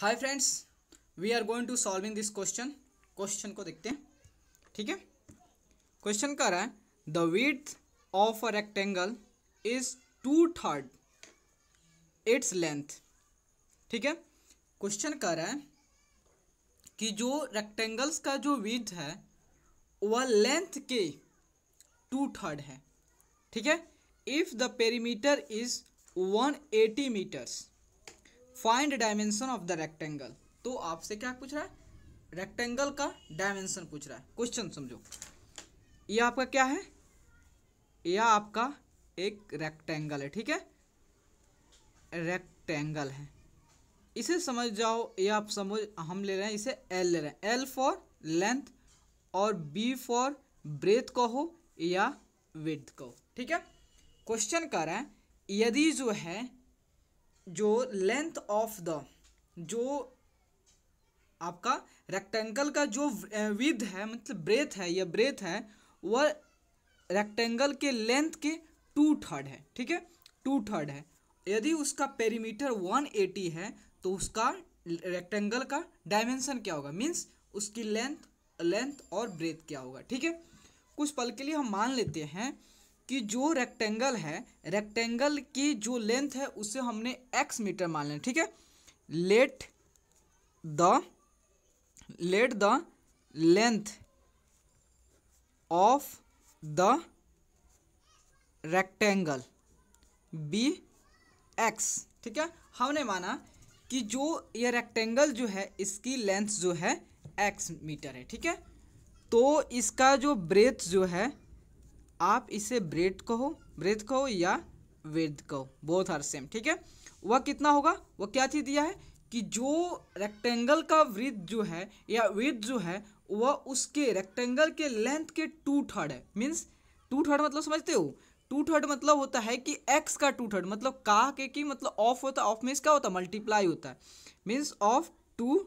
hi friends we are going to solving this question question को देखते हैं ठीक है क्वेश्चन कह रहा है the width of a rectangle is two third its length ठीक है क्वेश्चन कह रहा है कि जो रेक्टेंगल्स का जो विथ है वह लेंथ के टू थर्ड है ठीक है if the perimeter is one eighty meters find dimension of the rectangle तो आपसे क्या पूछ रहा है रेक्टेंगल का डायमेंशन पूछ रहा है क्वेश्चन समझो ये आपका क्या है यह आपका एक रेक्टेंगल है ठीक है रेक्टेंगल है इसे समझ जाओ ये आप समझ हम ले रहे हैं इसे एल ले रहे हैं एल फॉर लेंथ और बी फॉर ब्रेथ कहो या विथ कहो ठीक है क्वेश्चन कह रहे हैं यदि जो है जो लेंथ ऑफ द जो आपका रेक्टेंगल का जो विध है मतलब ब्रेथ है या ब्रेथ है वह रेक्टेंगल के लेंथ के टू थर्ड है ठीक है टू थर्ड है यदि उसका पेरीमीटर 180 है तो उसका रेक्टेंगल का डायमेंशन क्या होगा मीन्स उसकी लेंथ लेंथ और ब्रेथ क्या होगा ठीक है कुछ पल के लिए हम मान लेते हैं कि जो रेक्टेंगल है रेक्टेंगल की जो लेंथ है उसे हमने एक्स मीटर मान लें ठीक है let the let the length of the rectangle be X ठीक है हमने माना कि जो ये रेक्टेंगल जो है इसकी लेंथ जो है एक्स मीटर है ठीक है तो इसका जो ब्रेथ जो है आप इसे ब्रेथ कहो ब्रेथ कहो या वेद कहो बोथ आर सेम ठीक है वह कितना होगा वह क्या चीज़ दिया है कि जो रेक्टेंगल का वृद्ध जो है या वेद जो है वह उसके रेक्टेंगल के लेंथ के टू थर्ड है मीन्स टू थर्ड मतलब समझते हो टू थर्ड मतलब होता है कि एक्स का टू थर्ड मतलब का के कि मतलब ऑफ होता है ऑफ मीन्स क्या होता है मल्टीप्लाई होता है means of two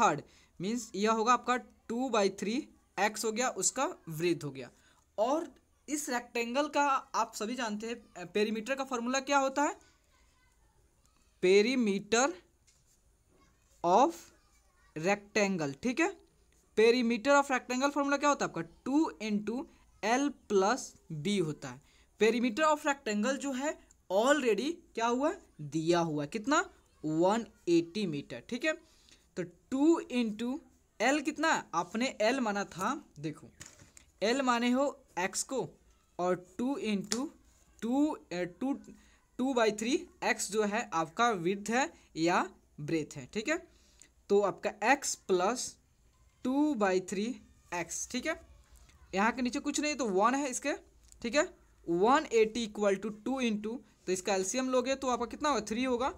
third means यह होगा आपका टू बाई थ्री एक्स हो गया उसका वृद्ध हो गया और इस रेक्टेंगल का आप सभी जानते हैं पेरीमीटर का फॉर्मूला क्या होता है पेरीमीटर ऑफ रेक्टेंगल ठीक है पेरीमीटर ऑफ रेक्टेंगल फॉर्मूला क्या होता है आपका two into L plus B होता है पेरीमीटर ऑफ रेक्टेंगल जो है ऑलरेडी क्या हुआ दिया हुआ कितना 180 मीटर ठीक है तो टू इंटू एल कितना आपने एल माना था देखो एल माने हो एक्स को और two into two two two by three X जो है आपका विथ है या ब्रेथ है ठीक है तो आपका X plus two by three X ठीक है यहाँ के नीचे कुछ नहीं तो वन है इसके ठीक है one eighty equal to two into तो इसका एल्सियम लोगे तो आपका कितना होगा थ्री होगा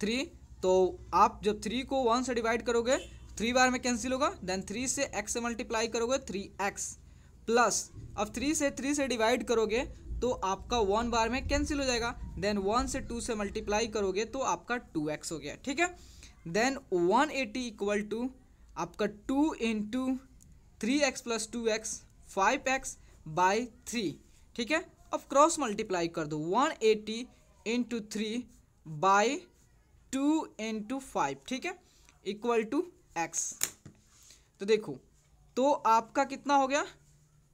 थ्री तो आप जब थ्री को वन से डिवाइड करोगे थ्री बार में कैंसिल होगा देन थ्री से एक्स से मल्टीप्लाई करोगे थ्री एक्स प्लस अब थ्री से थ्री से डिवाइड करोगे तो आपका वन बार में कैंसिल हो जाएगा देन वन से टू से मल्टीप्लाई करोगे तो आपका टू एक्स हो गया ठीक है then one eighty equal to आपका two in two three X plus two X five X by three ठीक है अब क्रॉस मल्टीप्लाई कर दो one eighty into three by two into five ठीक है इक्वल टू एक्स तो देखो तो आपका कितना हो गया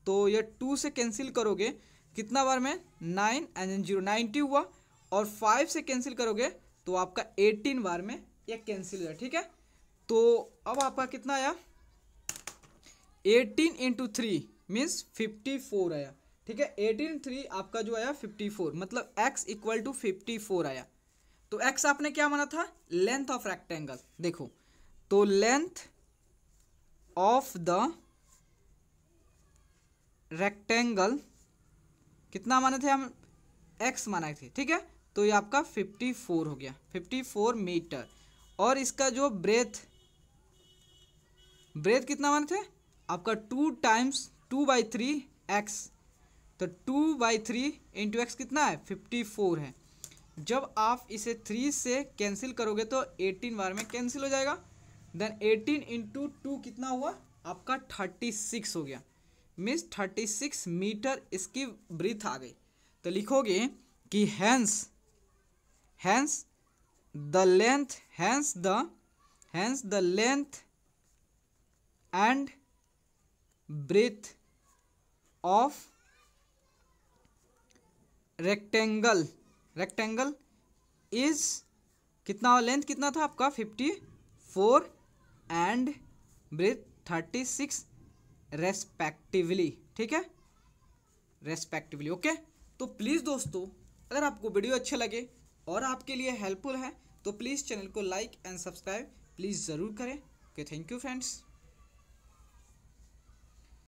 तो ये टू से कैंसिल करोगे कितना बार में नाइन एंड जीरो नाइन्टी हुआ और फाइव से कैंसिल करोगे तो आपका एटीन बार में ये कैंसिल हो जाए ठीक है तो अब आपका कितना आया eighteen into three means fifty four आया ठीक है एटीन थ्री आपका जो आया फिफ्टी फोर मतलब X equal to fifty four आया तो एक्स आपने क्या माना था लेंथ ऑफ रेक्टेंगल देखो तो लेंथ ऑफ द रेक्टेंगल कितना माने थे हम एक्स माना थे ठीक है तो ये आपका फिफ्टी फोर हो गया फिफ्टी फोर मीटर और इसका जो ब्रेथ ब्रेथ कितना माने थे आपका two times two by three X तो two by three into X कितना है फिफ्टी फोर है जब आप इसे थ्री से कैंसिल करोगे तो एटीन बार में कैंसिल हो जाएगा देन एटीन इंटू टू कितना हुआ आपका थर्टी सिक्स हो गया मीन्स थर्टी सिक्स मीटर इसकी ब्रीथ आ गई तो लिखोगे कि hence hence the length hence the hence the length and breadth of rectangle rectangle is कितना लेंथ कितना था आपका fifty four and breadth thirty six respectively ठीक है रेस्पेक्टिवली ओके तो प्लीज़ दोस्तों अगर आपको वीडियो अच्छा लगे और आपके लिए हेल्पफुल है तो प्लीज़ चैनल को लाइक एंड सब्सक्राइब प्लीज़ ज़रूर करें ओके थैंक यू फ्रेंड्स